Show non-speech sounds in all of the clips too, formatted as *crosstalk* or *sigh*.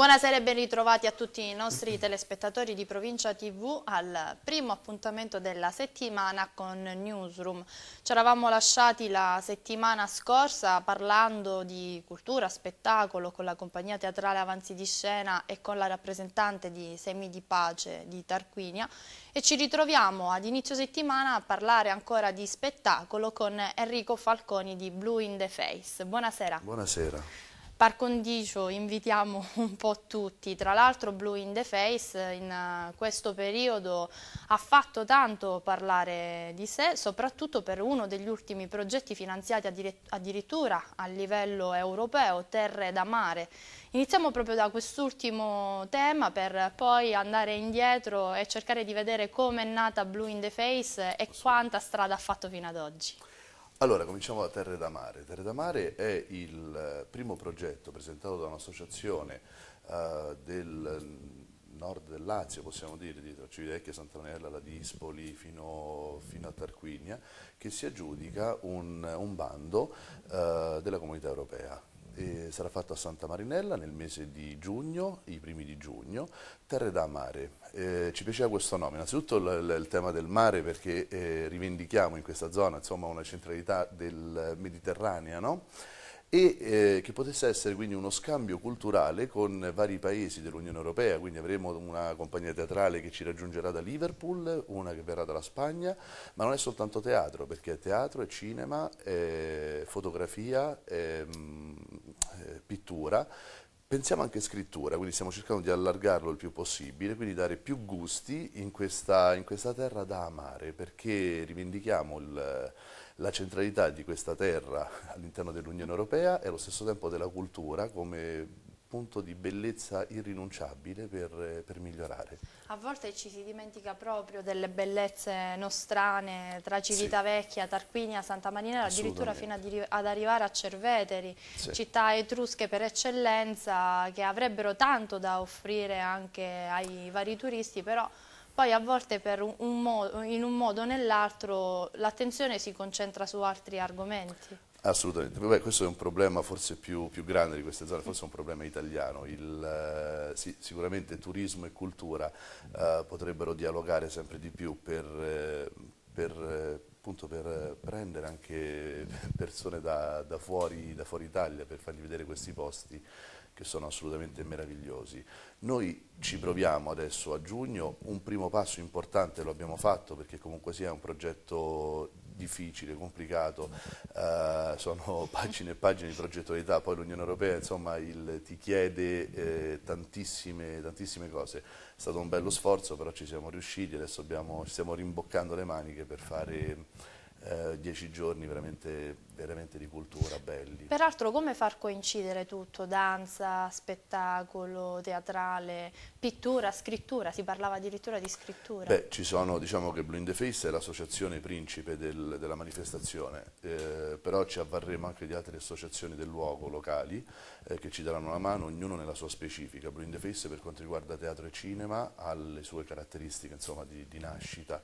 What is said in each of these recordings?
Buonasera e ben ritrovati a tutti i nostri telespettatori di Provincia TV al primo appuntamento della settimana con Newsroom. Ci eravamo lasciati la settimana scorsa parlando di cultura, spettacolo con la compagnia teatrale Avanzi di Scena e con la rappresentante di Semi di Pace di Tarquinia e ci ritroviamo ad inizio settimana a parlare ancora di spettacolo con Enrico Falconi di Blue in the Face. Buonasera. Buonasera. Par condicio invitiamo *laughs* un po' tutti, tra l'altro Blue in the Face in eh, questo periodo ha fatto tanto parlare di sé, soprattutto per uno degli ultimi progetti finanziati addirittura a livello europeo, Terre da Mare. Iniziamo proprio da quest'ultimo tema per poi andare indietro e cercare di vedere come è nata Blue in the Face e quanta strada ha fatto fino ad oggi. Allora, cominciamo da Terre da Mare. Terre da Mare è il eh, primo progetto presentato da un'associazione uh, del nord del Lazio, possiamo dire, di Civitavecchia, Sant'Anella, Ladispoli, fino, fino, a Tarquinia, che si aggiudica un, un bando uh, della comunità europea eh, sarà fatto a Santa Marinella nel mese di giugno, i primi di giugno, Terre da Mare. Eh, ci piaceva questo nome, innanzitutto il, il tema del mare perché eh, rivendichiamo in questa zona insomma, una centralità del Mediterraneo, no? e eh, che potesse essere quindi uno scambio culturale con vari paesi dell'Unione Europea, quindi avremo una compagnia teatrale che ci raggiungerà da Liverpool, una che verrà dalla Spagna, ma non è soltanto teatro, perché è teatro, è cinema, è fotografia, è, mm, è pittura, Pensiamo anche a scrittura, quindi stiamo cercando di allargarlo il più possibile, quindi dare più gusti in questa, in questa terra da amare, perché rivendichiamo il, la centralità di questa terra all'interno dell'Unione Europea e allo stesso tempo della cultura come punto di bellezza irrinunciabile per, per, migliorare. A volte ci si dimentica proprio delle bellezze nostrane tra Civitavecchia, sì. Tarquinia, Santa Marinera, addirittura fino ad arrivare a Cerveteri, sì. città etrusche per eccellenza che avrebbero tanto da offrire anche ai vari turisti, però poi a volte un, un modo, in un modo o nell'altro l'attenzione si concentra su altri argomenti. Assolutamente, Beh, questo è un problema forse più, più, grande di queste zone, forse è un problema italiano, Il, eh, sì, sicuramente turismo e cultura eh, potrebbero dialogare sempre di più per, eh, per eh, appunto per prendere anche persone da, da, fuori, da fuori Italia, per fargli vedere questi posti che sono assolutamente meravigliosi. Noi ci proviamo adesso a giugno, un primo passo importante lo abbiamo fatto perché comunque sia un progetto difficile, complicato, eh, sono *laughs* pagine e pagine di progettualità, poi l'Unione Europea insomma, il, ti chiede eh, tantissime, tantissime, cose, è stato un bello sforzo però ci siamo riusciti, adesso abbiamo, stiamo rimboccando le maniche per fare eh, dieci giorni veramente veramente di cultura, belli. Peraltro come far coincidere tutto, danza, spettacolo, teatrale, pittura, scrittura, si parlava addirittura di scrittura. Beh, ci sono, diciamo che Blue in the Face è l'associazione principe del, della manifestazione, eh, però ci avvarremo anche di altre associazioni del luogo, locali, eh, che ci daranno una mano, ognuno nella sua specifica. Blue in the Face per quanto riguarda teatro e cinema ha le sue caratteristiche insomma, di, di nascita,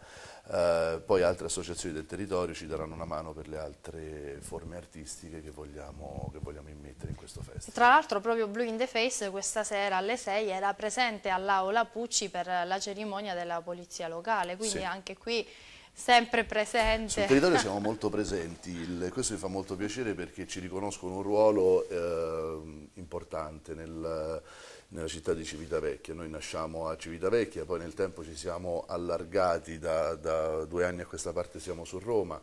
eh, poi altre associazioni del territorio ci daranno una mano per le altre forme artistiche che vogliamo, che vogliamo immettere in questo festival. Tra l'altro proprio Blue in the Face questa sera alle 6 era presente all'Aula Pucci per la cerimonia della polizia locale, quindi sì. anche qui sempre presente. Sul territorio siamo *laughs* molto presenti, Il, questo mi fa molto piacere perché ci riconoscono un ruolo eh, importante nel nella città di Civitavecchia. Noi nasciamo a Civitavecchia, poi nel tempo ci siamo allargati, da, da due anni a questa parte siamo su Roma.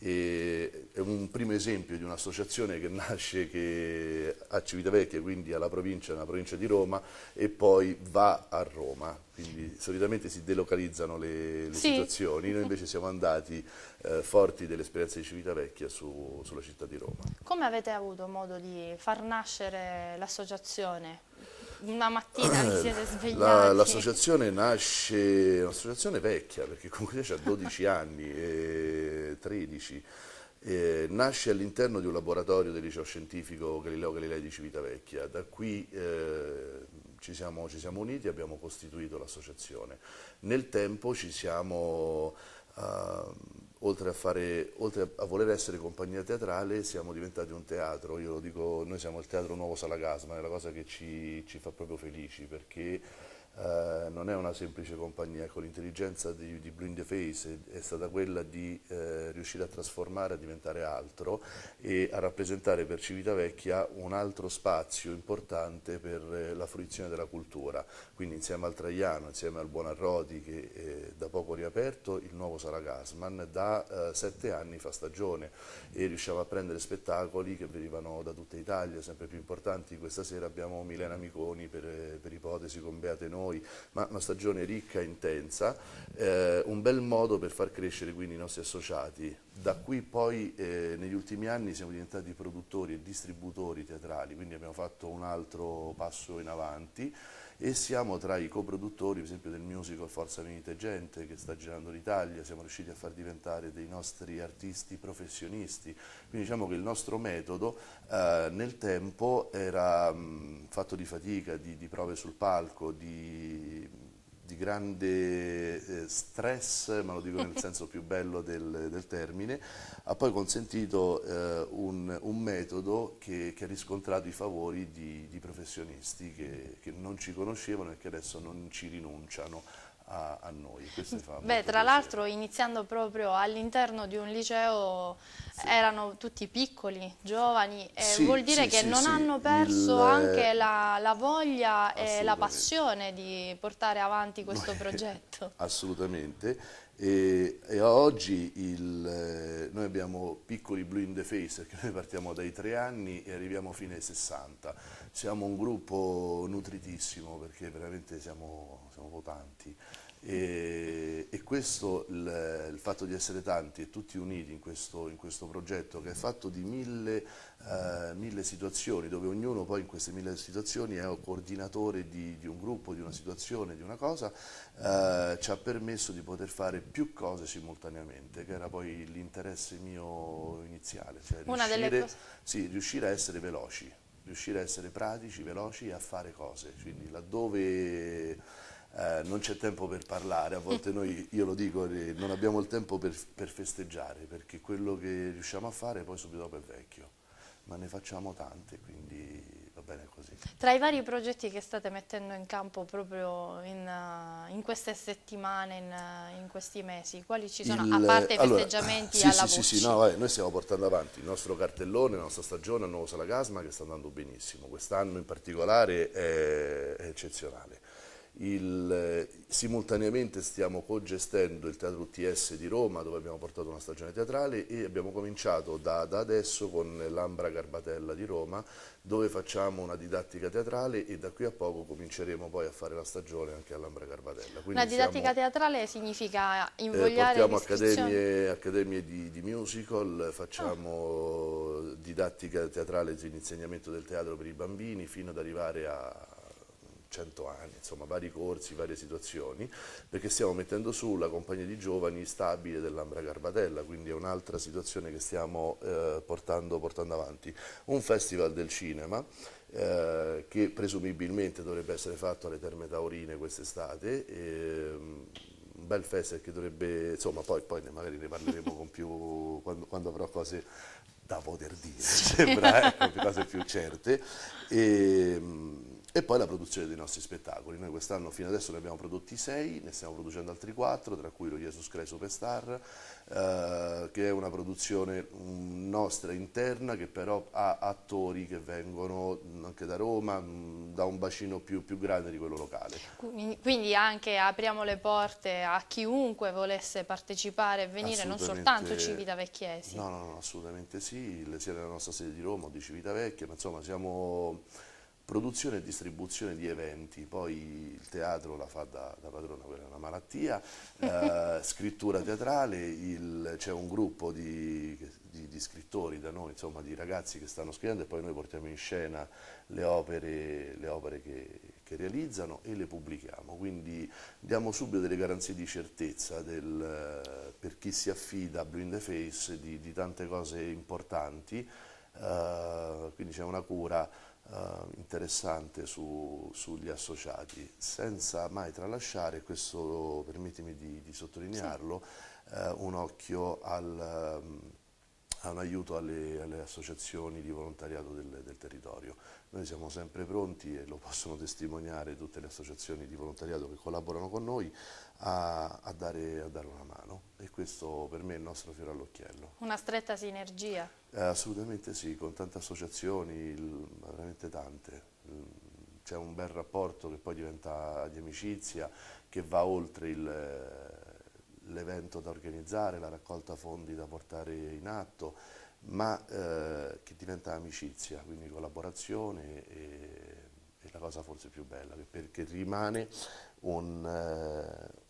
E è un primo esempio di un'associazione che *laughs* nasce che a Civitavecchia, quindi alla provincia, nella provincia di Roma, e poi va a Roma. Quindi solitamente si delocalizzano le, le sì. situazioni, noi invece siamo andati eh, forti dell'esperienza di Civitavecchia su, sulla città di Roma. Come avete avuto modo di far nascere l'associazione? una mattina vi siete eh, svegliati? l'associazione la, nasce, un'associazione vecchia, perché comunque c'è 12 *laughs* anni, e 13, eh, nasce all'interno di un laboratorio del liceo scientifico Galileo Galilei di Civitavecchia. Da qui eh, ci, siamo, ci, siamo, uniti e abbiamo costituito l'associazione. Nel tempo ci siamo... Uh, oltre a, fare, oltre a, voler essere compagnia teatrale, siamo diventati un teatro. Io lo dico, noi siamo il Teatro Nuovo Sala Gasman, è la cosa che ci, ci fa proprio felici perché eh, non è una semplice compagnia, ecco, l'intelligenza di, di Blindeface Face è stata quella di eh, riuscire a trasformare, a diventare altro e a rappresentare per Civitavecchia un altro spazio importante per eh, la fruizione della cultura, quindi insieme al Traiano, insieme al Buon Buonarrodi che eh, da poco riaperto, il nuovo Sala Gasman da eh, sette anni fa stagione e riusciamo a prendere spettacoli che venivano da tutta Italia, sempre più importanti, questa sera abbiamo Milena Miconi per, per ipotesi con Beate Noi noi, ma una stagione ricca e intensa, eh, un bel modo per far crescere quindi i nostri associati. Da qui poi eh, negli ultimi anni siamo diventati produttori e distributori teatrali, quindi abbiamo fatto un altro passo in avanti e siamo tra i coproduttori per esempio del musical Forza Venite Gente che sta girando l'Italia, siamo riusciti a far diventare dei nostri artisti professionisti, quindi diciamo che il nostro metodo eh, nel tempo era mh, mm, fatto di fatica, di, di prove sul palco, di di grande eh, stress, ma lo dico nel *laughs* senso più bello del, del termine, ha poi consentito eh, un, un, metodo che, che, ha riscontrato i favori di, di professionisti che, che, non ci conoscevano e che adesso non ci rinunciano a, a noi. Beh, tra l'altro iniziando proprio all'interno di un liceo sì. erano tutti piccoli, giovani, e sì, vuol dire sì, che non hanno perso Il... anche la, la voglia e la passione di portare avanti questo *laughs* progetto. Assolutamente. E, e oggi il, eh, noi abbiamo piccoli blue in the face perché noi partiamo dai tre anni e arriviamo fino ai 60. Siamo un gruppo nutritissimo perché veramente siamo, siamo tanti e, e questo, il, il, fatto di essere tanti e tutti uniti in questo, in questo progetto che è fatto di mille, eh, mille, situazioni, dove ognuno poi in queste mille situazioni è un coordinatore di, di un gruppo, di una situazione, di una cosa, eh, ci ha permesso di poter fare più cose simultaneamente, che era poi l'interesse mio iniziale, cioè riuscire, sì, riuscire a essere veloci, riuscire a essere pratici, veloci e a fare cose, quindi laddove eh, non c'è tempo per parlare, a volte noi, *laughs* io lo dico, eh, non abbiamo il tempo per, per festeggiare, perché quello che riusciamo a fare poi subito dopo è vecchio, ma ne facciamo tante, quindi va bene così. Tra i vari progetti che state mettendo in campo proprio in, eh, in queste settimane, in, in, questi mesi, quali ci sono, il, a parte i allora, festeggiamenti sì, alla sì, Bucci? Sì, no, vabbè, noi stiamo portando avanti il nostro cartellone, la nostra stagione il Nuovo Salagasma che sta andando benissimo, quest'anno in particolare è, è eccezionale. Il, eh, simultaneamente stiamo cogestendo il Teatro UTS di Roma dove abbiamo portato una stagione teatrale e abbiamo cominciato da, da adesso con l'Ambra Garbatella di Roma dove facciamo una didattica teatrale e da qui a poco cominceremo poi a fare la stagione anche all'Ambra Garbatella. Quindi una didattica siamo, teatrale significa eh, invogliare eh, accademie, accademie di, di, musical, facciamo ah. didattica teatrale sull'insegnamento del teatro per i bambini fino ad arrivare a 100 anni, insomma vari corsi, varie situazioni, perché stiamo mettendo su la compagnia di giovani stabile dell'Ambra Carbatella, quindi è un'altra situazione che stiamo eh, portando, portando avanti. Un festival del cinema eh, che presumibilmente dovrebbe essere fatto alle Terme Taurine quest'estate. Mm, un bel festival che dovrebbe, insomma, poi, poi magari ne parleremo con più quando, quando avrò cose da poter dire, *laughs* sembra, ecco, eh, cose più certe. E, mm, e poi la produzione dei nostri spettacoli. Noi quest'anno fino adesso ne abbiamo prodotti sei, ne stiamo producendo altri quattro, tra cui lo Jesus Christ Superstar, eh, che è una produzione mm, nostra interna che però ha attori che vengono anche da Roma, mm, da un bacino più, più grande di quello locale. Quindi anche apriamo le porte a chiunque volesse partecipare e venire, non soltanto Civitavecchiesi. Eh, no, no, no, assolutamente sì, sia nella nostra sede di Roma o di Civita Vecchia, ma insomma siamo Produzione e distribuzione di eventi, poi il teatro la fa da, da padrona, quella è una malattia, *laughs* eh, scrittura teatrale, c'è un gruppo di, di, di, scrittori da noi, insomma di ragazzi che stanno scrivendo e poi noi portiamo in scena le opere, le opere che, che, realizzano e le pubblichiamo, quindi diamo subito delle garanzie di certezza del, eh, per chi si affida a Blue in the Face di, di tante cose importanti, eh, quindi c'è una cura eh, interessante su, sugli associati, senza mai tralasciare, questo permettimi di, di sottolinearlo, sì. eh, un occhio al... Ehm, a un aiuto alle, alle, associazioni di volontariato del, del, territorio. Noi siamo sempre pronti e lo possono testimoniare tutte le associazioni di volontariato che collaborano con noi a, a, dare, a, dare, una mano e questo per me è il nostro fiore all'occhiello. Una stretta sinergia? Eh, assolutamente sì, con tante associazioni, il, veramente tante. Mm, c'è un bel rapporto che poi diventa di amicizia, che va oltre l'evento da organizzare, la raccolta fondi da portare in atto, ma eh, che diventa amicizia, quindi collaborazione e, e la cosa forse più bella, perché rimane un, eh,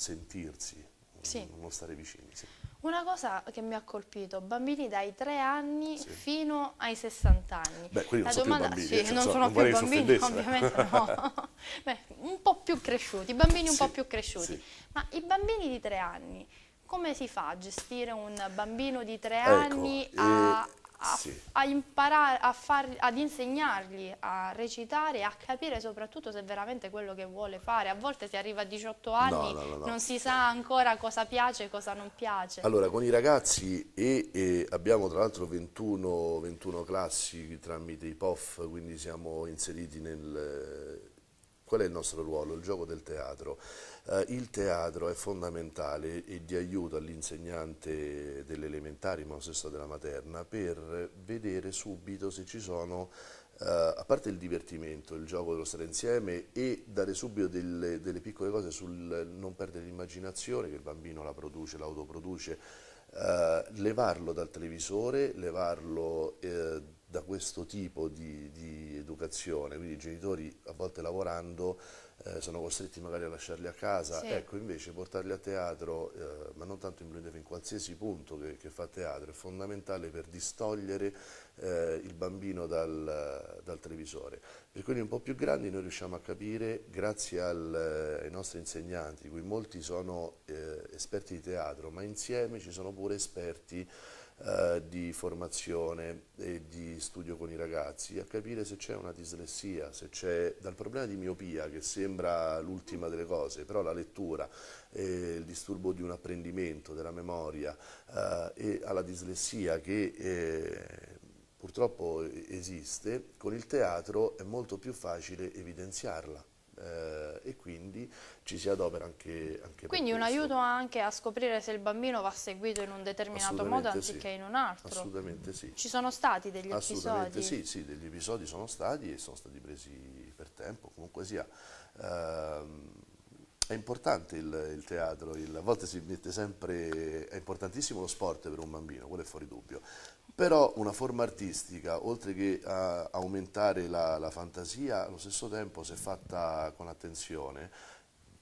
sentirsi, sì. non stare vicini. Sì. Una cosa che mi ha colpito, bambini dai 3 anni sì. fino ai 60 anni. Beh, quindi non La sono domanda... più bambini. Sì, cioè, non sono non più bambini, ovviamente no. *laughs* Beh, un po' più cresciuti, bambini un po' più cresciuti. Ma i bambini di 3 anni, come si fa a gestire un bambino di 3 ecco, anni a... E a, sì. a imparare, a far, ad insegnargli a recitare e a capire soprattutto se è veramente quello che vuole fare. A volte si arriva a 18 anni, no, no, no, non si sa ancora cosa piace e cosa non piace. Allora, con i ragazzi e, e abbiamo tra l'altro 21, 21, classi tramite i POF, quindi siamo inseriti nel... Qual è il nostro ruolo? Il gioco del teatro eh, il teatro è fondamentale e di aiuto all'insegnante delle elementari, ma lo stesso della materna, per vedere subito se ci sono Uh, a parte il divertimento, il gioco dello stare insieme e dare subito delle, delle piccole cose sul non perdere l'immaginazione, che il bambino la produce, l'autoproduce, uh, levarlo dal televisore, levarlo uh, da questo tipo di, di educazione, quindi i genitori a volte lavorando eh, sono costretti magari a lasciarli a casa, sì. ecco invece portarli a teatro, eh, ma non tanto in Brunete, in qualsiasi punto che, che, fa teatro, è fondamentale per distogliere eh, il bambino dal, dal, televisore. Per quelli un po' più grandi noi riusciamo a capire, grazie al, eh, ai nostri insegnanti, di cui molti sono eh, esperti di teatro, ma insieme ci sono pure esperti eh, di formazione e di studio con i ragazzi, a capire se c'è una dislessia, se c'è dal problema di miopia che sembra l'ultima delle cose, però la lettura, eh, il disturbo di un apprendimento, della memoria eh, e alla dislessia che eh, purtroppo esiste, con il teatro è molto più facile evidenziarla eh, e quindi ci si adopera anche, anche Quindi un questo. aiuto anche a scoprire se il bambino va seguito in un determinato modo anziché sì. in un altro. Assolutamente sì. Ci sono stati degli Assolutamente episodi? Assolutamente sì, sì, degli episodi sono stati e sono stati presi per tempo, comunque sia. Ehm, è importante il, il teatro, il, a volte si mette sempre, è importantissimo lo sport per un bambino, quello è fuori dubbio, però una forma artistica, oltre che a aumentare la, la, fantasia, allo stesso tempo se fatta con attenzione,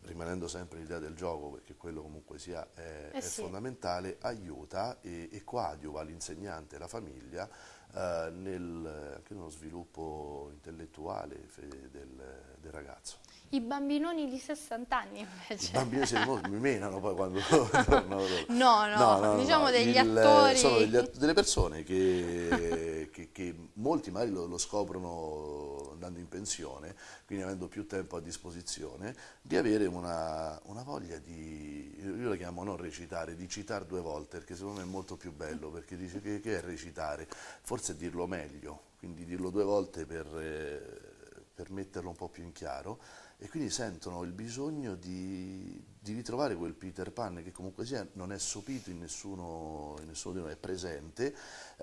rimanendo sempre l'idea del gioco, perché quello comunque sia è, eh sì. è fondamentale, aiuta e, e coadiuva l'insegnante e la famiglia eh, nel, anche nello sviluppo intellettuale del, del ragazzo. I bambinoni di 60 anni invece. I bambinoni mi menano poi quando *laughs* tornano. No, no, no, no, diciamo no, degli il, attori. Sono degli delle persone che, *laughs* che, che molti magari lo, lo, scoprono andando in pensione, quindi avendo più tempo a disposizione, di avere una, una voglia di, io la chiamo non recitare, di citare due volte, perché secondo me è molto più bello, perché dice che, che è recitare, forse è dirlo meglio, quindi dirlo due volte per, eh, per metterlo un po' più in chiaro e quindi sentono il bisogno di, di ritrovare quel Peter Pan che comunque sia non è sopito in nessuno, in nessuno di noi, è presente,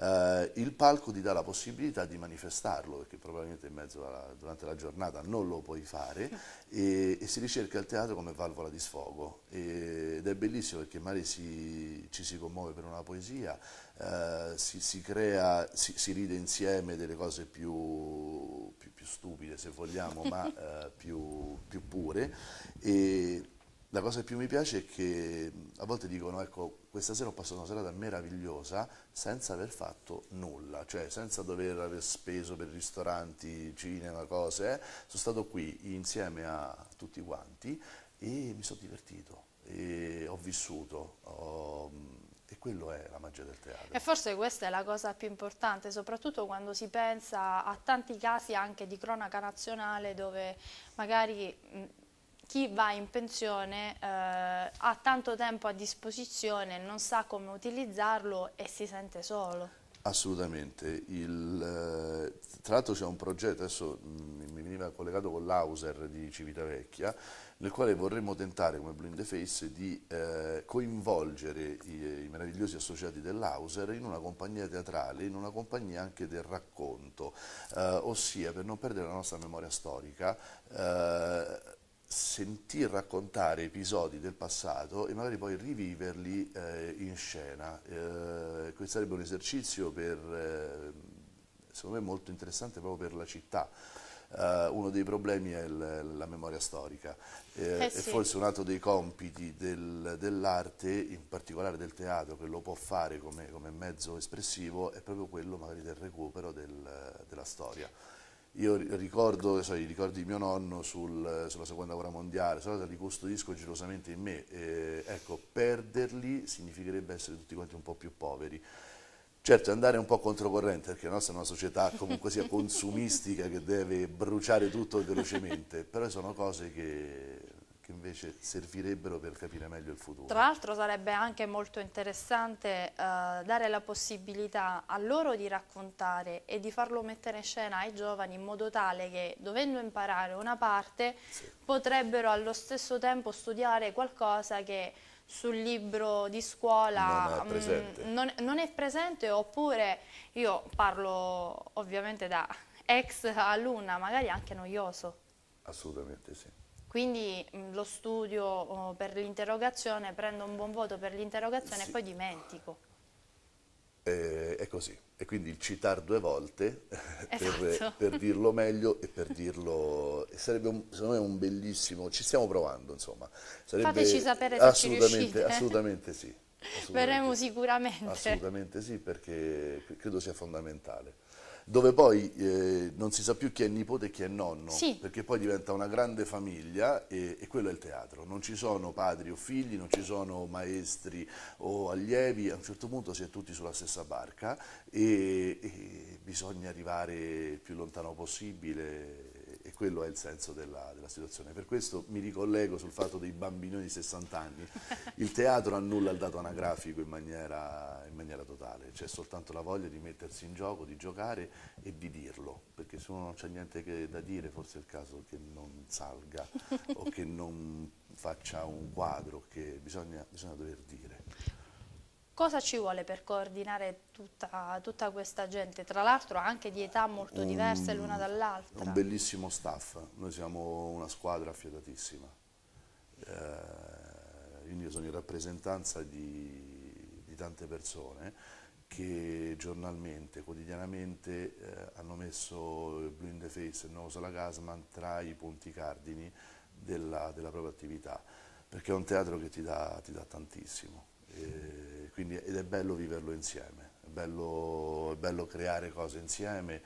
eh, il palco ti dà la possibilità di manifestarlo, perché probabilmente in mezzo alla, durante la giornata non lo puoi fare, e, e si ricerca il teatro come valvola di sfogo. E, ed è bellissimo perché magari si, ci si commuove per una poesia, eh, si, si, crea, si, si, ride insieme delle cose più, più, più stupide se vogliamo, ma uh, *laughs* più, più, pure. E la cosa che più mi piace è che a volte dicono, ecco, questa sera ho passato una serata meravigliosa senza aver fatto nulla, cioè senza dover aver speso per ristoranti, cinema, cose. Eh. Sono stato qui insieme a tutti quanti e mi sono divertito. E ho vissuto, ho, e quello è la magia del teatro. E forse questa è la cosa più importante, soprattutto quando si pensa a tanti casi anche di cronaca nazionale dove magari chi va in pensione eh, ha tanto tempo a disposizione, non sa come utilizzarlo e si sente solo. Assolutamente, Il, eh, tra l'altro c'è un progetto, adesso mm, mi veniva collegato con l'Auser di Civitavecchia, nel quale vorremmo tentare come Blind Face di eh, coinvolgere i, i, meravigliosi associati dell'Auser in una compagnia teatrale, in una compagnia anche del racconto, eh, ossia per non perdere la nostra memoria storica, eh, sentir raccontare episodi del passato e magari poi riviverli eh, in scena. Eh, questo sarebbe un esercizio per, eh, secondo me molto interessante proprio per la città. Eh, uno dei problemi è il, la memoria storica e eh, eh sì. forse un altro dei compiti del, dell'arte, in particolare del teatro, che lo può fare come, come mezzo espressivo, è proprio quello magari del recupero del, della storia. Io ricordo, so, i ricordi di mio nonno sul, sulla seconda guerra mondiale, sono li custodisco gelosamente in me. Eh, ecco, perderli significherebbe essere tutti quanti un po' più poveri. Certo, andare un po' controcorrente, perché la nostra è una società comunque sia consumistica che deve bruciare tutto velocemente, però sono cose che che invece servirebbero per capire meglio il futuro. Tra l'altro sarebbe anche molto interessante eh, dare la possibilità a loro di raccontare e di farlo mettere in scena ai giovani in modo tale che dovendo imparare una parte sì. potrebbero allo stesso tempo studiare qualcosa che sul libro di scuola non è, mm, presente, non, non è presente oppure io parlo ovviamente da ex alunna, magari anche noioso. Assolutamente sì. Quindi mm, lo studio oh, per l'interrogazione, prendo un buon voto per l'interrogazione sì. e poi dimentico. Eh, è così. E quindi il citar due volte *laughs* per, esatto. per, dirlo meglio e per dirlo... Sarebbe un, secondo me un bellissimo... Ci stiamo provando, insomma. Sarebbe Fateci sapere se assolutamente, Assolutamente sì. Verremo sicuramente. Assolutamente sì, perché credo sia fondamentale dove poi eh, non si sa più chi è nipote e chi è nonno, sì. perché poi diventa una grande famiglia e, e, quello è il teatro, non ci sono padri o figli, non ci sono maestri o allievi, a un certo punto si è tutti sulla stessa barca e, e bisogna arrivare il più lontano possibile quello è il senso della, della, situazione. Per questo mi ricollego sul fatto dei bambinoni di 60 anni. Il teatro annulla il dato anagrafico in maniera, in maniera totale, c'è soltanto la voglia di mettersi in gioco, di giocare e di dirlo, perché se uno non c'è niente da dire forse è il caso che non salga o che non faccia un quadro che bisogna, bisogna dover dire. Cosa ci vuole per coordinare tutta, tutta questa gente, tra l'altro anche di età molto un, diverse l'una dall'altra? Un bellissimo staff, noi siamo una squadra affiatatissima, eh, io sono in rappresentanza di, di, tante persone che giornalmente, quotidianamente eh, hanno messo il Blue in the Face e il nuovo Sala Gasman tra i punti cardini della, della, propria attività, perché è un teatro che ti dà, ti dà tantissimo. E, eh, quindi, ed è bello viverlo insieme, è bello, è bello creare cose insieme,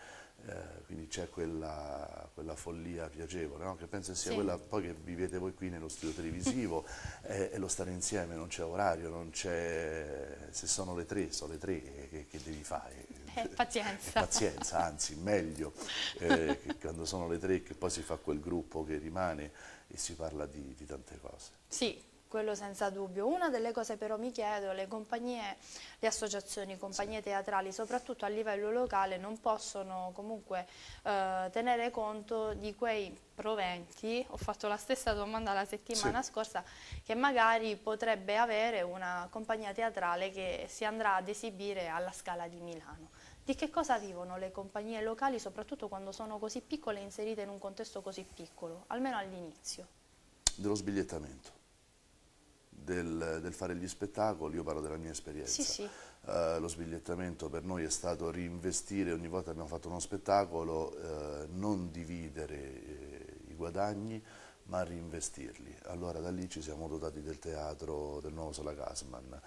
eh, quindi c'è quella, quella, follia piacevole, no? che penso sia sì. quella poi che vivete voi qui nello studio televisivo, è, è, lo stare insieme, non c'è orario, non c'è, se sono le tre, sono le tre, che, che devi fare? Eh, *laughs* pazienza. pazienza, anzi meglio, eh, che quando sono le tre che poi si fa quel gruppo che rimane e si parla di, di tante cose. Sì, quello senza dubbio. Una delle cose però mi chiedo, le compagnie, le associazioni, compagnie teatrali, soprattutto a livello locale, non possono comunque eh, tenere conto di quei proventi, ho fatto la stessa domanda la settimana sì. scorsa, che magari potrebbe avere una compagnia teatrale che si andrà ad esibire alla Scala di Milano. Di che cosa vivono le compagnie locali, soprattutto quando sono così piccole e inserite in un contesto così piccolo, almeno all'inizio? Dello sbigliettamento del, del, fare gli spettacoli, io parlo della mia esperienza, sì, sì. Uh, lo sbigliettamento per noi è stato reinvestire ogni volta che abbiamo fatto uno spettacolo, uh, non dividere uh, i guadagni, ma reinvestirli. Allora da lì ci siamo dotati del teatro del nuovo Sala Gasman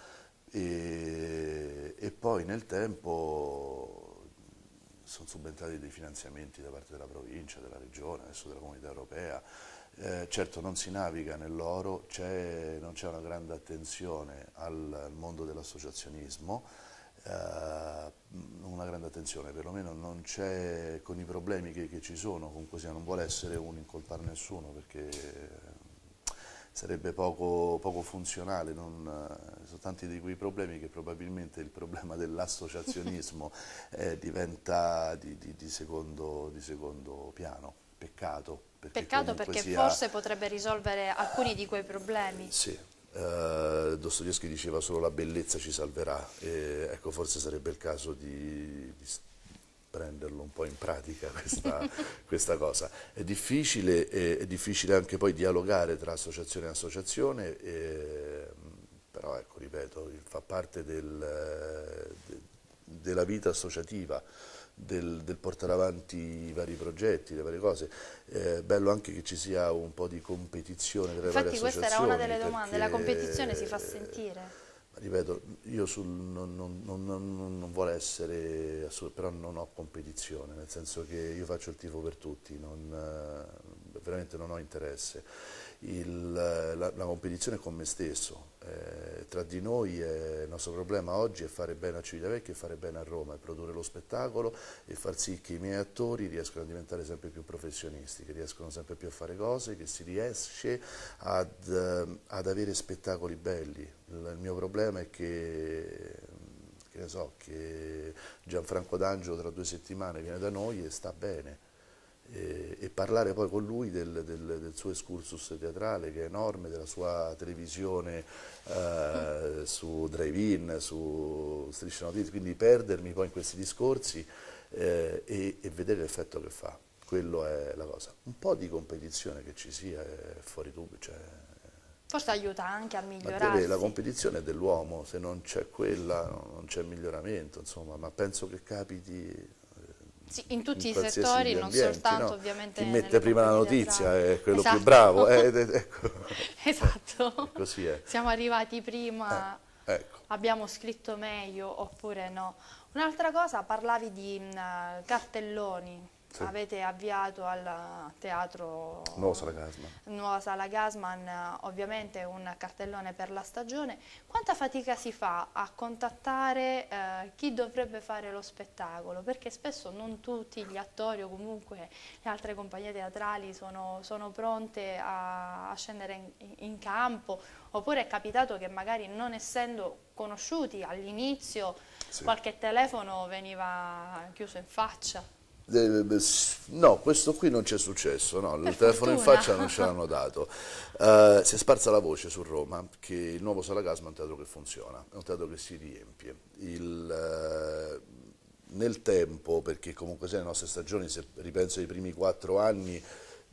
e, e poi nel tempo sono subentrati dei finanziamenti da parte della provincia, della regione, adesso della comunità europea eh, certo non si naviga nell'oro, non c'è una grande attenzione al, al mondo dell'associazionismo, eh, una grande attenzione, perlomeno non c'è con i problemi che, che ci sono, comunque sia, non vuole essere uno incolpare nessuno perché sarebbe poco, poco funzionale, non, eh, sono tanti di quei problemi che probabilmente il problema dell'associazionismo *laughs* eh, diventa di, di, di, secondo, di secondo piano, peccato. Perché Peccato perché sia... forse potrebbe risolvere alcuni di quei problemi. Sì, Uh, Dostoevsky diceva solo la bellezza ci salverà, e, ecco forse sarebbe il caso di, di prenderlo un po' in pratica questa, *laughs* questa cosa. È difficile, e, è difficile anche poi dialogare tra associazione e associazione, e, però ecco, ripeto, fa parte del, eh, de, della vita associativa, del, del, portare avanti i vari progetti, le varie cose. È eh, bello anche che ci sia un po' di competizione tra le varie associazioni. Infatti questa era una delle domande, la competizione si fa eh, sentire. Ripeto, io sul, non, non, non, non vuole essere assurdo, però non ho competizione, nel senso che io faccio il tifo per tutti, eh, veramente non ho interesse il, la, la, competizione con me stesso. Eh, tra di noi eh, il nostro problema oggi è fare bene a Civitavecchia e fare bene a Roma, è produrre lo spettacolo e far sì che i miei attori riescano a diventare sempre più professionisti, che riescono sempre più a fare cose, che si riesce ad, eh, ad avere spettacoli belli. Il, il mio problema è che che ne so, che Gianfranco D'Angelo tra due settimane viene da noi e sta bene e, parlare poi con lui del, del, del, suo excursus teatrale che è enorme, della sua televisione eh, su Drive-In, su Striscia Notizie, quindi perdermi poi in questi discorsi eh, e, e vedere l'effetto che fa quello è la cosa. Un po' di competizione che ci sia è fuori dubbio. Cioè, Forse aiuta anche a migliorare. La competizione è dell'uomo, se non c'è quella non c'è miglioramento, insomma, ma penso che capiti sì, in tutti in i settori, non ambienti, soltanto no? ovviamente. Chi mette prima la notizia è quello esatto. più bravo. Eh, *laughs* ecco. Esatto. Così è. Siamo arrivati prima, eh, ecco. abbiamo scritto meglio oppure no. Un'altra cosa, parlavi di uh, cartelloni sì. avete avviato al teatro Nuova Sala Gasman. Nuova Sala Gasman, ovviamente un cartellone per la stagione. Quanta fatica si fa a contattare eh, chi dovrebbe fare lo spettacolo? Perché spesso non tutti gli attori o comunque le altre compagnie teatrali sono, sono pronte a, a scendere in, in campo oppure è capitato che magari non essendo conosciuti all'inizio sì. qualche telefono veniva chiuso in faccia. Eh, no, questo qui non ci è successo, no, il telefono fortuna. in faccia non ce l'hanno dato. Uh, *laughs* si è sparsa la voce su Roma che il nuovo Salagasma è un teatro che funziona, è un teatro che si riempie. Il, uh, nel tempo, perché comunque se le nostre stagioni, se ripenso ai primi 4 anni,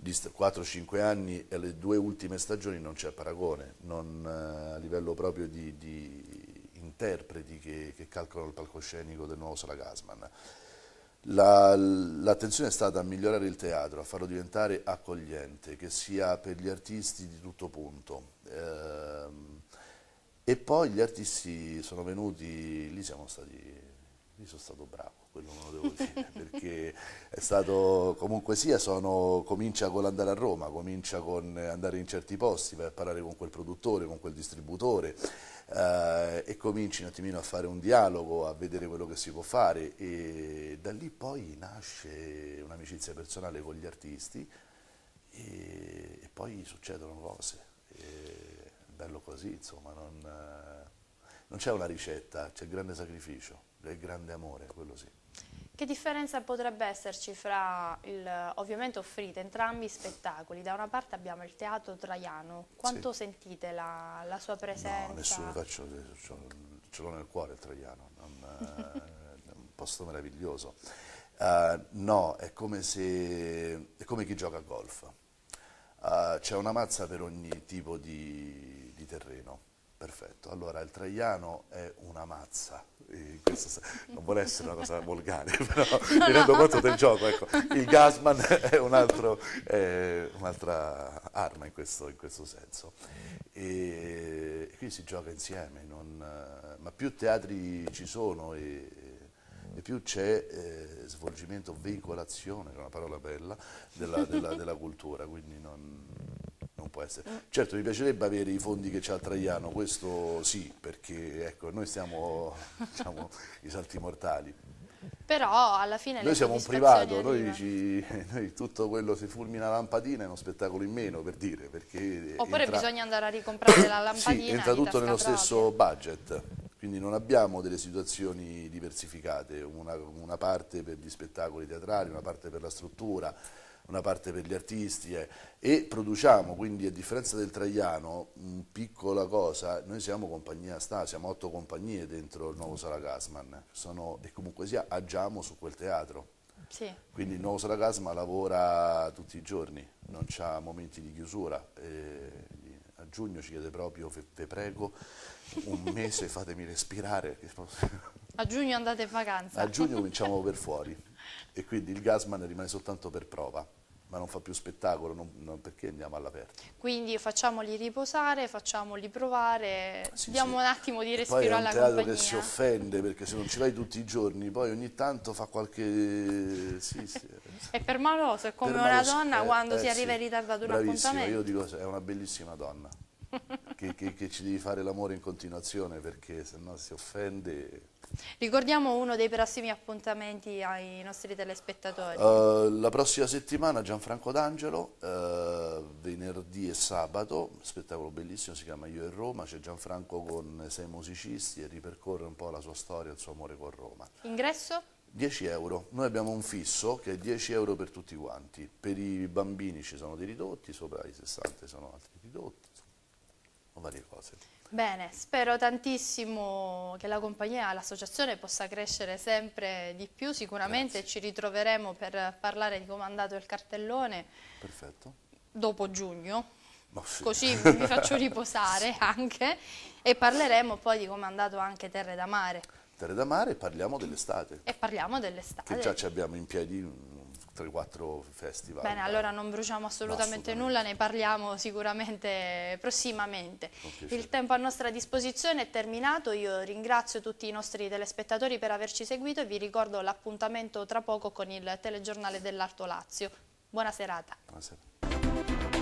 4-5 anni e alle due ultime stagioni non c'è paragone, non, uh, a livello proprio di, di interpreti che, che calcolano il palcoscenico del nuovo Salagasman l'attenzione è stata a migliorare il teatro, a farlo diventare accogliente, che sia per gli artisti di tutto punto. Ehm, e poi gli artisti sono venuti, lì siamo stati, lì sono stato bravo quello non lo devo dire, *laughs* perché è stato comunque sia, sono, comincia con l'andare a Roma, comincia con eh, andare in certi posti, vai a parlare con quel produttore, con quel distributore eh, e cominci un attimino a fare un dialogo, a vedere quello che si può fare e da lì poi nasce un'amicizia personale con gli artisti e, e poi succedono cose. E, bello così, insomma, non, eh, non c'è una ricetta, c'è il grande sacrificio, il grande amore, quello sì. Che differenza potrebbe esserci fra il, ovviamente offrite entrambi spettacoli, da una parte abbiamo il teatro traiano, quanto sì. sentite la, la, sua presenza? No, nessuno, faccio, ce l'ho nel cuore il traiano, non, eh, *laughs* è un posto meraviglioso. Uh, no, è come, se, è come, chi gioca a golf, uh, c'è una mazza per ogni tipo di, di terreno, perfetto. Allora il traiano è una mazza eh, questo, non vuole essere una cosa volgare, *laughs* però mi rendo conto del gioco. Ecco. Il gasman *laughs* è, un'altra arma in questo, in questo senso. E, e qui si gioca insieme, non, ma più teatri ci sono e, e più c'è eh, svolgimento, veicolazione, è una parola bella, della, della, della cultura, quindi non, può essere. Certo mi piacerebbe avere i fondi che c'ha Traiano, questo sì, perché ecco, noi siamo diciamo, *laughs* i salti mortali. Però alla fine... Noi siamo un privato, noi, ci, eh, noi, tutto quello si fulmina la lampadina è uno spettacolo in meno per dire. Perché Oppure entra, bisogna andare a ricomprare la *coughs* lampadina. sì, entra tutto nello propria. stesso budget quindi non abbiamo delle situazioni diversificate, una, una, parte per gli spettacoli teatrali, una parte per la struttura, una parte per gli artisti eh, e produciamo, quindi a differenza del Traiano, una piccola cosa, noi siamo compagnia sta, siamo otto compagnie dentro il nuovo Sala Gasman sono, e comunque sia agiamo su quel teatro. Sì. Quindi il nuovo Sala Gasman lavora tutti i giorni, non ha momenti di chiusura. Eh, a giugno ci chiede proprio, vi prego, un mese fatemi respirare. *laughs* a giugno andate in vacanza. A giugno cominciamo *laughs* per fuori e quindi il gasman rimane soltanto per prova ma non fa più spettacolo, non, non perché andiamo all'aperto. Quindi facciamoli riposare, facciamoli provare, sì, diamo sì. un attimo di respiro alla compagnia. Poi è un teatro che si offende, perché se non ci vai tutti i giorni, poi ogni tanto fa qualche... Sì, sì. *laughs* è permaloso, è come per una maloso, donna eh, quando eh, si arriva in ritardo ad un appuntamento. io dico, è una bellissima donna, *laughs* che, che, che ci devi fare l'amore in continuazione, perché se no si offende... Ricordiamo uno dei prossimi appuntamenti ai nostri telespettatori. Uh, la prossima settimana Gianfranco D'Angelo, uh, venerdì e sabato, spettacolo bellissimo, si chiama Io e Roma, c'è Gianfranco con sei musicisti e ripercorre un po' la sua storia, il suo amore con Roma. Ingresso? 10 euro, noi abbiamo un fisso che è 10 euro per tutti quanti, per i bambini ci sono dei ridotti, sopra i 60 sono altri ridotti, insomma, varie cose. Bene, spero tantissimo che la compagnia, l'associazione possa crescere sempre di più, sicuramente Grazie. ci ritroveremo per parlare di comandato il cartellone Perfetto. dopo giugno, sì. così vi faccio *laughs* riposare sì. anche e parleremo poi di comandato anche Terre da Mare. Terre da Mare e parliamo dell'estate. E parliamo dell'estate. Che già ci abbiamo in piedi i quattro festival. Bene, allora non bruciamo assolutamente, assolutamente, nulla, ne parliamo sicuramente prossimamente. Il tempo a nostra disposizione è terminato, io ringrazio tutti i nostri telespettatori per averci seguito e vi ricordo l'appuntamento tra poco con il telegiornale dell'Arto Lazio. Buona serata. Buonasera.